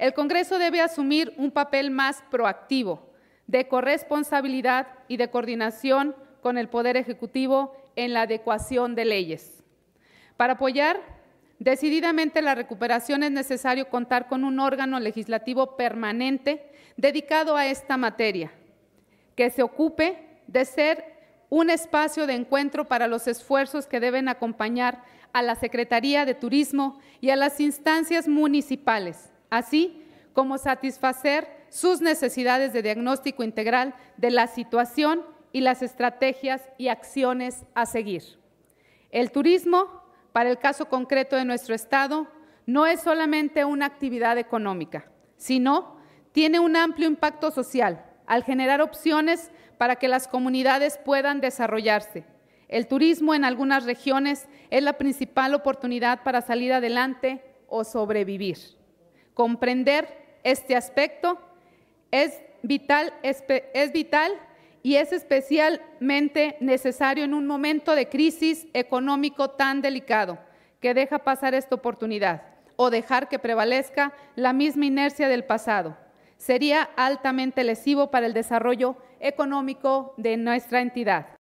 El Congreso debe asumir un papel más proactivo, de corresponsabilidad y de coordinación con el Poder Ejecutivo en la adecuación de leyes. Para apoyar decididamente la recuperación es necesario contar con un órgano legislativo permanente dedicado a esta materia, que se ocupe de ser un espacio de encuentro para los esfuerzos que deben acompañar a la Secretaría de Turismo y a las instancias municipales así como satisfacer sus necesidades de diagnóstico integral de la situación y las estrategias y acciones a seguir. El turismo, para el caso concreto de nuestro Estado, no es solamente una actividad económica, sino tiene un amplio impacto social al generar opciones para que las comunidades puedan desarrollarse. El turismo en algunas regiones es la principal oportunidad para salir adelante o sobrevivir. Comprender este aspecto es vital, es vital y es especialmente necesario en un momento de crisis económico tan delicado que deja pasar esta oportunidad o dejar que prevalezca la misma inercia del pasado. Sería altamente lesivo para el desarrollo económico de nuestra entidad.